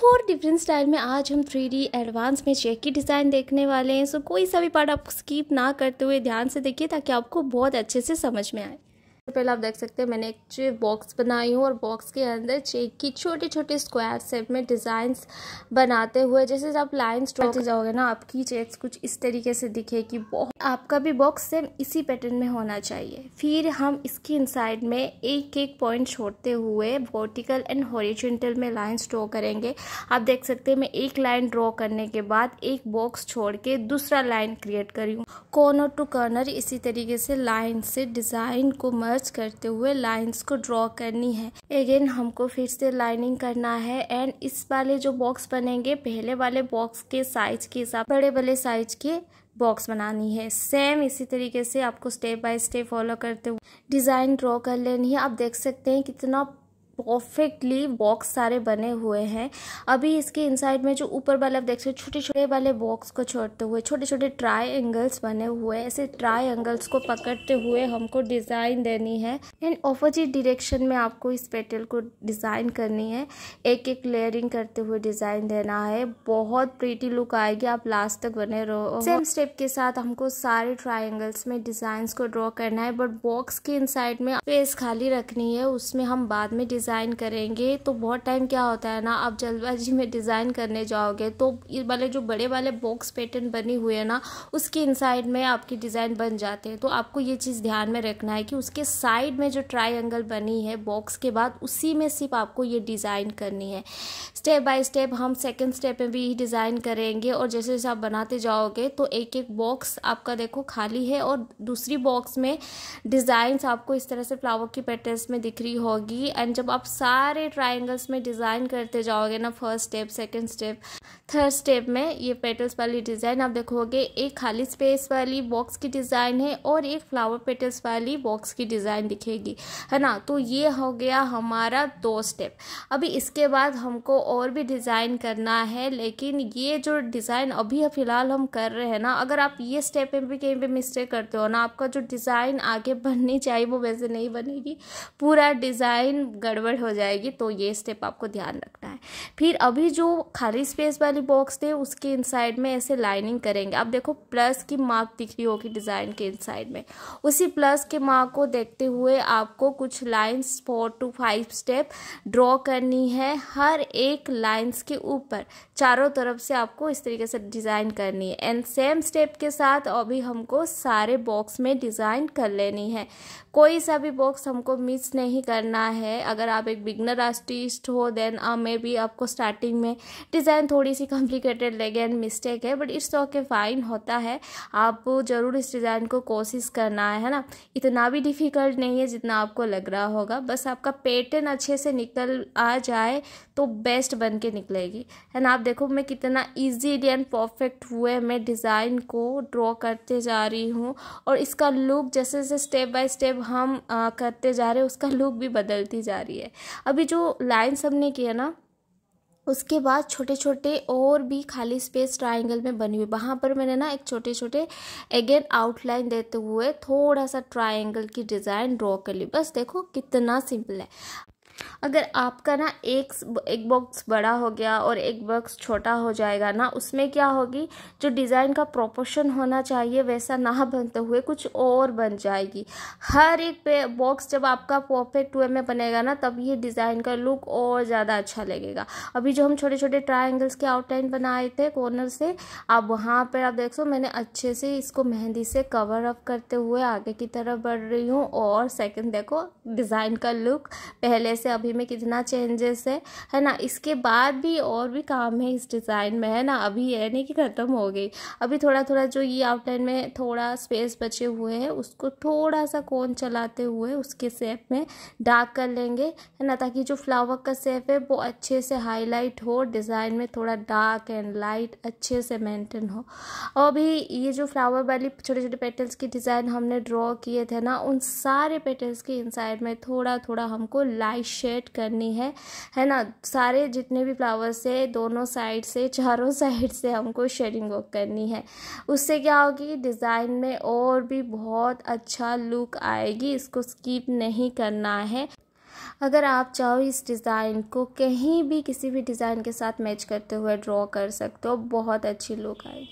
four different style में आज हम थ्री डी एडवांस में चेक की डिज़ाइन देखने वाले हैं सो कोई सा भी पार्ट आप स्कीप ना करते हुए ध्यान से देखिए ताकि आपको बहुत अच्छे से समझ में आए पहले आप देख सकते हैं मैंने एक बॉक्स बनाई हूँ और बॉक्स के अंदर चेक की छोटे छोटे स्क्वायर सेप में डिज़ाइंस बनाते हुए जैसे आप लाइन्स ड्रॉ जाओगे ना आपकी चेक्स कुछ इस तरीके से दिखेगी आपका भी बॉक्स सेम इसी पैटर्न में होना चाहिए फिर हम इसकी इनसाइड में एक एक पॉइंट छोड़ते हुए वर्टिकल एंड हॉरिजेंटल में लाइन्स ड्रॉ करेंगे आप देख सकते हैं मैं एक लाइन ड्रॉ करने के बाद एक बॉक्स छोड़ के दूसरा लाइन क्रिएट करी हूँ कॉर्नर टू कॉर्नर इसी तरीके से लाइन से डिज़ाइन को मर्ज मर्ज करते हुए लाइंस को ड्रॉ करनी है अगेन हमको फिर से लाइनिंग करना है एंड इस वाले जो बॉक्स बनेंगे पहले वाले बॉक्स के साइज के हिसाब बड़े बड़े साइज के बॉक्स बनानी है सेम इसी तरीके से आपको स्टेप बाय स्टेप फॉलो करते हुए डिज़ाइन ड्रॉ कर लेनी है आप देख सकते हैं कितना परफेक्टली बॉक्स सारे बने हुए हैं अभी इसके इनसाइड में जो ऊपर वाले आप देख सकते छोटे छोटे वाले बॉक्स को छोड़ते हुए छोटे छोटे ट्राई बने हुए ऐसे ट्राई एंगल्स को पकड़ते हुए हमको डिज़ाइन देनी है एंड ऑपोजिट डिरेक्शन में आपको इस पेटल को डिज़ाइन करनी है एक एक लेयरिंग करते हुए डिज़ाइन देना है बहुत प्रीटी लुक आएगी आप लास्ट तक बने रहो सेम स्टेप के साथ हमको सारे ट्राई में डिजाइन को ड्रॉ करना है बट बॉक्स के इन में स्पेस खाली रखनी है उसमें हम बाद में डिज़ाइन डिज़ाइन करेंगे तो बहुत टाइम क्या होता है ना आप जल्दबाजी में डिज़ाइन करने जाओगे तो ये वाले जो बड़े वाले बॉक्स पैटर्न बने हुए हैं ना उसके इनसाइड में आपकी डिज़ाइन बन जाते हैं तो आपको ये चीज़ ध्यान में रखना है कि उसके साइड में जो ट्राइंगल बनी है बॉक्स के बाद उसी में सिर्फ आपको ये डिज़ाइन करनी है स्टेप बाय स्टेप हम सेकेंड स्टेप में भी यही डिज़ाइन करेंगे और जैसे जैसे आप बनाते जाओगे तो एक एक बॉक्स आपका देखो खाली है और दूसरी बॉक्स में डिज़ाइंस आपको इस तरह से फ्लावर की पैटर्न्स में दिख रही होगी एंड जब आप आप सारे ट्राइंगल्स में डिज़ाइन करते जाओगे ना first step second step third step में ये पेटल्स वाली डिज़ाइन आप देखोगे एक खाली स्पेस वाली बॉक्स की डिज़ाइन है और एक फ्लावर पेटल्स वाली बॉक्स की डिज़ाइन दिखेगी है ना तो ये हो गया हमारा दो स्टेप अभी इसके बाद हमको और भी डिज़ाइन करना है लेकिन ये जो डिज़ाइन अभी फ़िलहाल हम कर रहे हैं ना अगर आप ये स्टेप में भी कहीं पर मिस्टेक करते हो ना आपका जो डिज़ाइन आगे बननी चाहिए वो वैसे नहीं बनेगी पूरा डिज़ाइन गड़बड़ गड़बड़ हो जाएगी तो ये स्टेप आपको ध्यान रखना है फिर अभी जो खाली स्पेस वाली बॉक्स थे उसके इनसाइड में ऐसे लाइनिंग करेंगे आप देखो प्लस की मार्क दिख रही होगी डिज़ाइन के इनसाइड में उसी प्लस के मार्क को देखते हुए आपको कुछ lines four to five step draw करनी है हर एक लाइन्स के ऊपर चारों तरफ से आपको इस तरीके से डिज़ाइन करनी है एंड सेम स्टेप के साथ अभी हमको सारे बॉक्स में डिज़ाइन कर लेनी है कोई सा भी बॉक्स हमको मिस नहीं करना है अगर आप आप एक बिगनर आर्टिस्ट हो देन मे बी आपको स्टार्टिंग में डिज़ाइन थोड़ी सी कॉम्प्लिकेटेड लगे एंड मिस्टेक है बट इट्स ओके फाइन होता है आप ज़रूर इस डिज़ाइन को कोशिश करना है ना इतना भी डिफ़िकल्ट नहीं है जितना आपको लग रहा होगा बस आपका पैटर्न अच्छे से निकल आ जाए तो बेस्ट बन के निकलेगी एंड आप देखो मैं कितना ईजीली एंड परफेक्ट हुए मैं डिज़ाइन को ड्रॉ करते जा रही हूँ और इसका लुक जैसे जैसे स्टेप बाय स्टेप हम आ, uh, करते जा रहे हैं उसका लुक भी बदलती जा रही है रही है अभी जो लाइन्स हमने किया ना उसके बाद छोटे छोटे और भी खाली स्पेस ट्राइंगल में बनी हुई वहाँ पर मैंने ना एक छोटे छोटे अगेन आउटलाइन देते हुए थोड़ा सा ट्राइंगल की डिज़ाइन ड्रॉ कर ली बस देखो कितना सिंपल है अगर आपका ना एक एक बॉक्स बड़ा हो गया और एक बॉक्स छोटा हो जाएगा ना उसमें क्या होगी जो डिज़ाइन का प्रोपोर्शन होना चाहिए वैसा ना बनते हुए कुछ और बन जाएगी हर एक पे बॉक्स जब आपका परफेक्ट वे में बनेगा ना तब ये डिज़ाइन का लुक और ज़्यादा अच्छा लगेगा अभी जो हम छोटे छोटे ट्राइंगल्स के आउटलाइन बनाए थे कॉर्नर से आप वहाँ पर आप देख सो मैंने अच्छे से इसको मेहंदी से कवर अप करते हुए आगे की तरफ बढ़ रही हूँ और सेकेंड देखो डिज़ाइन का लुक पहले से से अभी में कितना चेंजेस है है ना इसके बाद भी और भी काम है इस डिज़ाइन में है ना अभी है नहीं कि ख़त्म हो गई अभी थोड़ा थोड़ा जो ये आउटलाइन में थोड़ा स्पेस बचे हुए हैं उसको थोड़ा सा कोन चलाते हुए उसके सेप में डार्क कर लेंगे है ना ताकि जो फ्लावर का सेप है वो अच्छे से हाईलाइट हो डिज़ाइन में थोड़ा डार्क एंड लाइट अच्छे से मेंटेन हो और अभी ये जो फ्लावर वाली छोटे छोटे पेटल्स की डिज़ाइन हमने ड्रॉ किए थे ना उन सारे पेटल्स के इनसाइड में थोड़ा थोड़ा हमको लाइट शेड करनी है है ना सारे जितने भी फ्लावर्स है दोनों साइड से चारों साइड से हमको शेडिंग वर्क करनी है उससे क्या होगी डिज़ाइन में और भी बहुत अच्छा लुक आएगी इसको स्कीप नहीं करना है अगर आप चाहो इस डिज़ाइन को कहीं भी किसी भी डिज़ाइन के साथ मैच करते हुए ड्रॉ कर सकते हो बहुत अच्छी लुक आएगी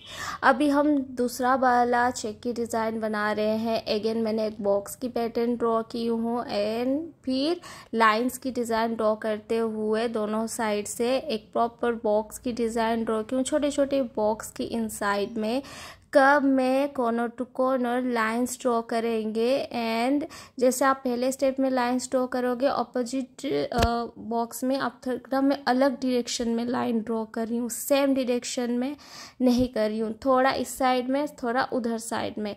अभी हम दूसरा वाला चेक की डिज़ाइन बना रहे हैं अगेन मैंने एक बॉक्स की पैटर्न ड्रॉ की हूँ एंड फिर लाइंस की डिज़ाइन ड्रॉ करते हुए दोनों साइड से एक प्रॉपर बॉक्स की डिज़ाइन ड्रॉ की हूँ छोटे छोटे बॉक्स की इन में कब मैं corner to corner lines draw करेंगे एंड जैसे आप पहले स्टेप में लाइन्स ड्रॉ करोगे ऑपोजिट बॉक्स में आप थोड़ा मैं अलग डिरेक्शन में लाइन ड्रॉ कर रही हूँ सेम डिरेक्शन में नहीं कर रही हूँ थोड़ा इस साइड में थोड़ा उधर साइड में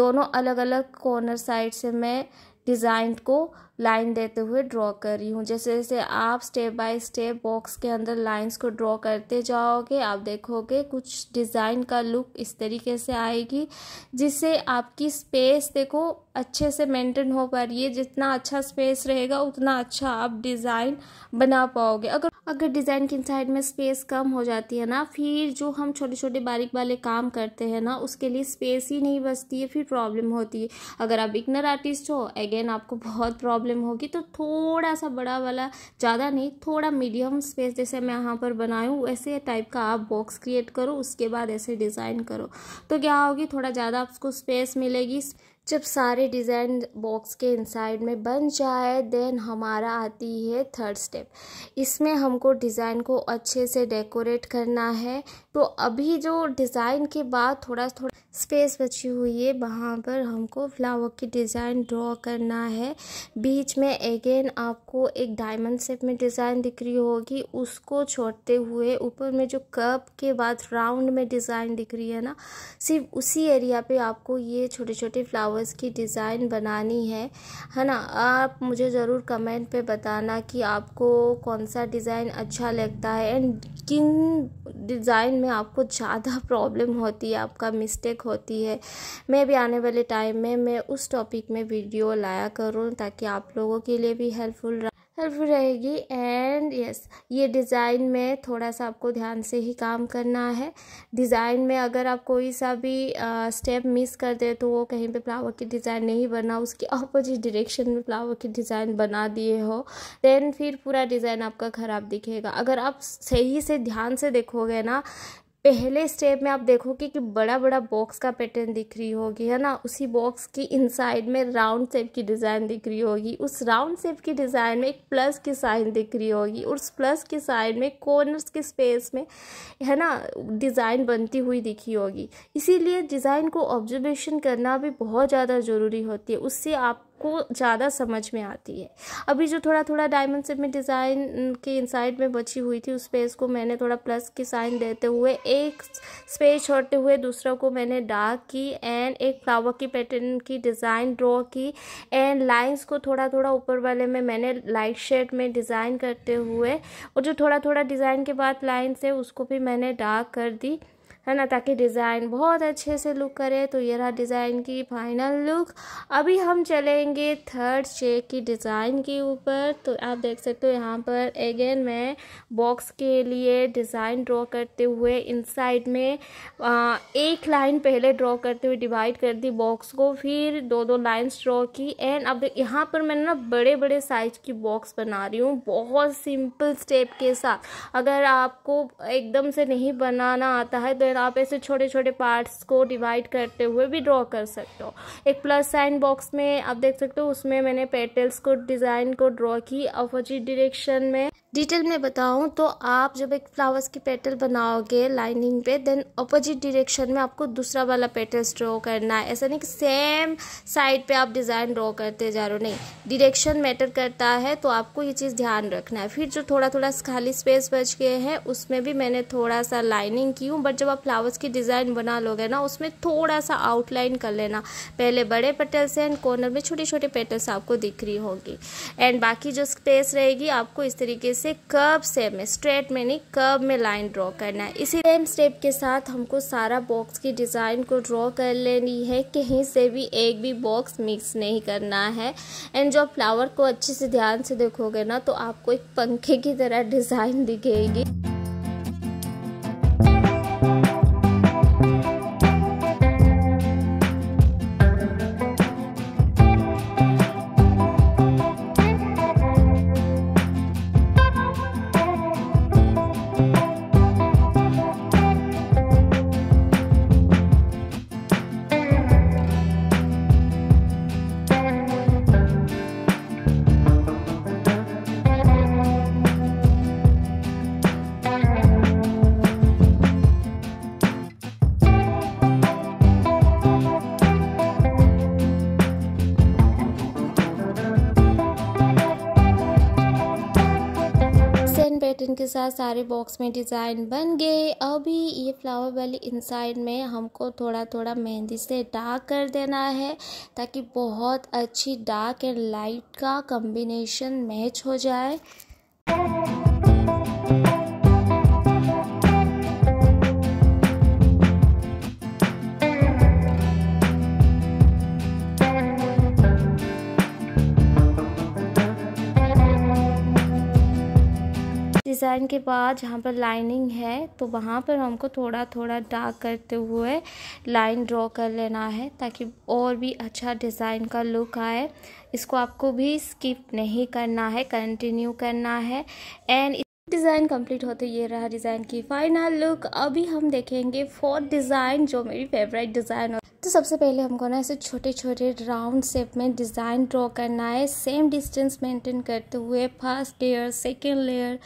दोनों अलग अलग कॉर्नर साइड से मैं डिज़ाइन को लाइन देते हुए ड्रॉ कर रही हूँ जैसे जैसे आप स्टेप बाय स्टेप बॉक्स के अंदर लाइंस को ड्रॉ करते जाओगे आप देखोगे कुछ डिज़ाइन का लुक इस तरीके से आएगी जिससे आपकी स्पेस देखो अच्छे से मेंटेन हो पा रही है जितना अच्छा स्पेस रहेगा उतना अच्छा आप डिज़ाइन बना पाओगे अगर अगर डिज़ाइन की साइड में स्पेस कम हो जाती है ना फिर जो हम छोटे छोटे बारीक वाले काम करते हैं ना उसके लिए स्पेस ही नहीं बचती है फिर प्रॉब्लम होती है अगर आप बिगनर आर्टिस्ट हो अगेन आपको बहुत प्रॉब्लम प्रॉब्लम होगी तो थोड़ा सा बड़ा वाला ज़्यादा नहीं थोड़ा मीडियम स्पेस जैसे मैं यहाँ पर बनाऊँ ऐसे टाइप का आप बॉक्स क्रिएट करो उसके बाद ऐसे डिज़ाइन करो तो क्या होगी थोड़ा ज़्यादा आपको स्पेस मिलेगी जब सारे डिज़ाइन बॉक्स के इनसाइड में बन जाए देन हमारा आती है थर्ड स्टेप इसमें हमको डिज़ाइन को अच्छे से डेकोरेट करना है तो अभी जो डिज़ाइन के बाद थोड़ा थोड़ा स्पेस बची हुई है वहाँ पर हमको फ्लावर की डिज़ाइन ड्रॉ करना है बीच में अगेन आपको एक डायमंड शेप में डिज़ाइन दिख रही होगी उसको छोड़ते हुए ऊपर में जो कप के बाद राउंड में डिज़ाइन दिख रही है ना सिर्फ उसी एरिया पे आपको ये छोटे छोटे फ्लावर फ्लावर्स की डिज़ाइन बनानी है है ना आप मुझे ज़रूर कमेंट पे बताना कि आपको कौन सा डिज़ाइन अच्छा लगता है एंड किन डिज़ाइन में आपको ज़्यादा प्रॉब्लम होती है आपका मिस्टेक होती है मैं भी आने वाले टाइम में मैं उस टॉपिक में वीडियो लाया करूँ ताकि आप लोगों के लिए भी हेल्पफुल हेल्पफुल रहेगी एंड यस yes, ये डिज़ाइन में थोड़ा सा आपको ध्यान से ही काम करना है डिज़ाइन में अगर आप कोई सा भी स्टेप uh, मिस कर दे तो वो कहीं पे फ्लावर की डिज़ाइन नहीं बना उसके अपोजिट डिरेक्शन में फ्लावर की डिज़ाइन बना दिए हो देन फिर पूरा डिज़ाइन आपका ख़राब दिखेगा अगर आप सही से ध्यान से देखोगे ना पहले स्टेप में आप देखोगे कि, बड़ा बड़ा बॉक्स का पैटर्न दिख रही होगी है ना उसी बॉक्स की इनसाइड में राउंड शेप की डिज़ाइन दिख रही होगी उस राउंड शेप की डिज़ाइन में एक प्लस की साइन दिख रही होगी उस प्लस की साइन में कॉर्नर्स के स्पेस में है ना डिज़ाइन बनती हुई दिखी होगी इसीलिए डिज़ाइन को ऑब्जर्वेशन करना भी बहुत ज़्यादा ज़रूरी होती है उससे आप को ज़्यादा समझ में आती है अभी जो थोड़ा थोड़ा डायमंड से में डिज़ाइन के इनसाइड में बची हुई थी उस स्पेस को मैंने थोड़ा प्लस की साइन देते हुए एक स्पेस छोड़ते हुए दूसरा को मैंने डार्क की एंड एक फ्लावर की पैटर्न की डिज़ाइन ड्रॉ की एंड लाइंस को थोड़ा थोड़ा ऊपर वाले में मैंने लाइट शेड में डिज़ाइन करते हुए और जो थोड़ा थोड़ा डिज़ाइन के बाद लाइन्स है उसको भी मैंने डार्क कर दी है ना ताकि डिज़ाइन बहुत अच्छे से लुक करे तो ये रहा डिज़ाइन की फाइनल लुक अभी हम चलेंगे थर्ड चेक की डिज़ाइन के ऊपर तो आप देख सकते हो यहाँ पर अगेन मैं बॉक्स के लिए डिज़ाइन ड्रॉ करते हुए इनसाइड में आ, एक लाइन पहले ड्रॉ करते हुए डिवाइड कर दी बॉक्स को फिर दो दो लाइन्स ड्रॉ की एंड अब यहाँ पर मैंने ना बड़े बड़े साइज की बॉक्स बना रही हूँ बहुत सिंपल स्टेप के साथ अगर आपको एकदम से नहीं बनाना आता है तो आप ऐसे छोटे छोटे पार्ट्स को डिवाइड करते हुए भी ड्रॉ कर सकते हो एक प्लस साइन बॉक्स में आप देख सकते हो उसमें मैंने पेटल्स को डिज़ाइन को ड्रॉ की अपोजिट डिरेक्शन में डिटेल में बताऊं तो आप जब एक फ्लावर्स की पेटल बनाओगे लाइनिंग पे देन अपोजिट डिरेक्शन में आपको दूसरा वाला पेटल्स ड्रॉ करना है ऐसा नहीं कि सेम साइड पे आप डिज़ाइन ड्रॉ करते जा रहे हो नहीं डिरेक्शन मैटर करता है तो आपको ये चीज़ ध्यान रखना है फिर जो थोड़ा थोड़ा खाली स्पेस बच गए हैं उसमें भी मैंने थोड़ा सा लाइनिंग की हूँ बट जब आप फ्लावर्स की डिज़ाइन बना लोगे ना उसमें थोड़ा सा आउटलाइन कर लेना पहले बड़े पेटल्स एंड कॉर्नर में छोटे छोटे पेटल्स आपको दिख रही होगी एंड बाकी जो स्पेस रहेगी आपको इस तरीके इसे कर्व शेप में स्ट्रेट में नहीं कर्व में लाइन ड्रॉ करना है इसी सेम स्टेप के साथ हमको सारा बॉक्स की डिज़ाइन को ड्रॉ कर लेनी है कहीं से भी एक भी बॉक्स मिक्स नहीं करना है एंड जो फ्लावर को अच्छे से ध्यान से देखोगे ना तो आपको एक पंखे की तरह डिज़ाइन दिखेगी के साथ सारे बॉक्स में डिज़ाइन बन गए अभी ये फ्लावर वाली इनसाइड में हमको थोड़ा थोड़ा मेहंदी से डार्क कर देना है ताकि बहुत अच्छी डार्क एंड लाइट का कम्बिनेशन मैच हो जाए डिज़ाइन के बाद जहाँ पर लाइनिंग है तो वहाँ पर हमको थोड़ा थोड़ा डार्क करते हुए लाइन ड्रॉ कर लेना है ताकि और भी अच्छा डिज़ाइन का लुक आए इसको आपको भी स्किप नहीं करना है कंटिन्यू करना है एंड डिज़ाइन कंप्लीट होते ये रहा डिज़ाइन की फाइनल लुक अभी हम देखेंगे फोर्थ डिज़ाइन जो मेरी फेवरेट डिज़ाइन हो तो सबसे पहले हमको ना ऐसे छोटे छोटे राउंड शेप में डिज़ाइन ड्रॉ करना है सेम डिस्टेंस मेंटेन करते हुए first layer second layer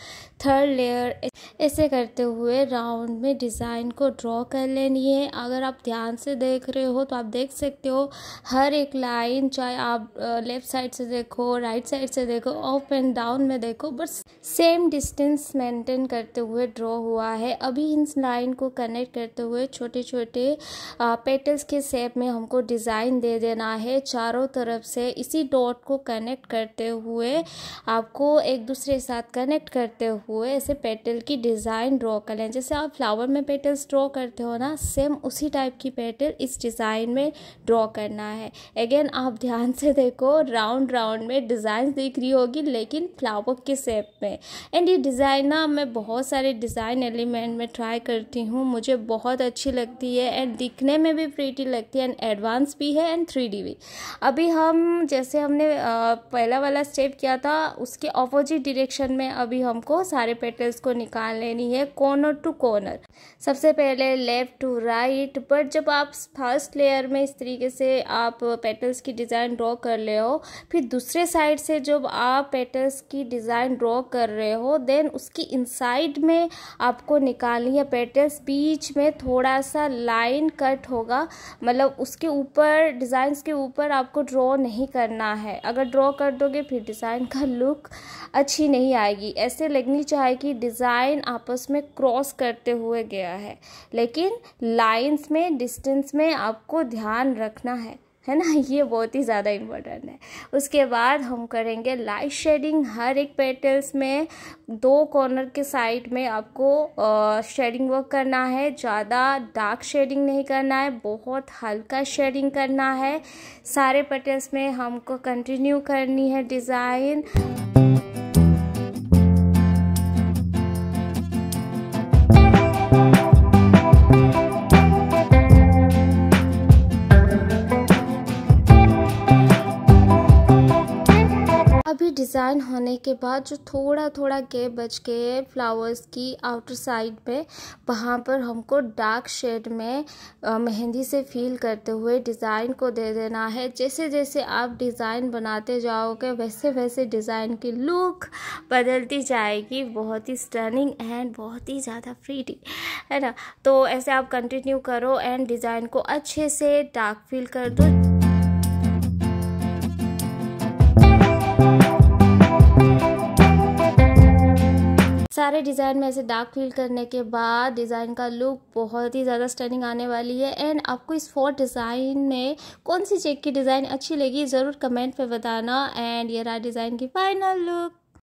third layer ऐसे करते हुए राउंड में डिज़ाइन को ड्रॉ कर लेनी है अगर आप ध्यान से देख रहे हो तो आप देख सकते हो हर एक लाइन चाहे आप लेफ़्ट साइड से देखो राइट साइड से देखो अप एंड डाउन में देखो बस सेम डिस्टेंस मेंटेन करते हुए ड्रॉ हुआ है अभी इन लाइन को कनेक्ट करते हुए छोटे छोटे पेटल्स के शेप में हमको डिज़ाइन दे देना है चारों तरफ से इसी डॉट को कनेक्ट करते हुए आपको एक दूसरे के साथ कनेक्ट करते हुए ऐसे पेटल की डिज़ाइन ड्रॉ कर लें जैसे आप फ्लावर में पेटल्स ड्रॉ करते हो ना सेम उसी टाइप की पेटल इस डिज़ाइन में ड्रॉ करना है अगेन आप ध्यान से देखो राउंड राउंड में डिज़ाइन दिख रही होगी लेकिन फ्लावर के शेप में एंड ये डिज़ाइन ना मैं बहुत सारे डिज़ाइन एलिमेंट में ट्राई करती हूँ मुझे बहुत अच्छी लगती है एंड दिखने में भी प्रीटी लगती सकती एंड एडवांस भी है एंड थ्री डी भी अभी हम जैसे हमने पहला वाला स्टेप किया था उसके ऑपोजिट डिरेक्शन में अभी हमको सारे पेटल्स को निकाल लेनी है कॉर्नर टू कॉर्नर सबसे पहले लेफ्ट टू राइट बट जब आप फर्स्ट लेयर में इस तरीके से आप पेटल्स की डिज़ाइन ड्रॉ कर रहे हो फिर दूसरे साइड से जब आप पेटल्स की डिज़ाइन ड्रॉ कर रहे हो देन उसकी इनसाइड में आपको निकालनी है पेटल्स बीच में थोड़ा सा लाइन कट होगा मतलब उसके ऊपर डिज़ाइंस के ऊपर आपको ड्रॉ नहीं करना है अगर ड्रॉ कर दोगे फिर डिज़ाइन का लुक अच्छी नहीं आएगी ऐसे लगनी चाहिए कि डिज़ाइन आपस में क्रॉस करते हुए गया है लेकिन लाइंस में डिस्टेंस में आपको ध्यान रखना है है ना ये बहुत ही ज़्यादा इम्पोर्टेंट है उसके बाद हम करेंगे लाइट शेडिंग हर एक पेटल्स में दो कॉर्नर के साइड में आपको शेडिंग वर्क करना है ज़्यादा डार्क शेडिंग नहीं करना है बहुत हल्का शेडिंग करना है सारे पेटल्स में हमको कंटिन्यू करनी है डिज़ाइन डिज़ाइन होने के बाद जो थोड़ा थोड़ा गैप बच के फ्लावर्स की आउटर साइड पे वहाँ पर हमको डार्क शेड में मेहंदी से फील करते हुए डिज़ाइन को दे देना है जैसे जैसे आप डिज़ाइन बनाते जाओगे वैसे वैसे डिज़ाइन की लुक बदलती जाएगी बहुत ही स्टर्निंग एंड बहुत ही ज़्यादा फ्रीडी है ना तो ऐसे आप कंटिन्यू करो एंड डिज़ाइन को अच्छे से डार्क फील कर दो सारे डिज़ाइन में ऐसे डार्क फील करने के बाद डिज़ाइन का लुक बहुत ही ज़्यादा स्टनिंग आने वाली है एंड आपको इस फोर डिज़ाइन में कौन सी चेक की डिज़ाइन अच्छी लगी ज़रूर कमेंट में बताना एंड ये रहा डिज़ाइन की फाइनल लुक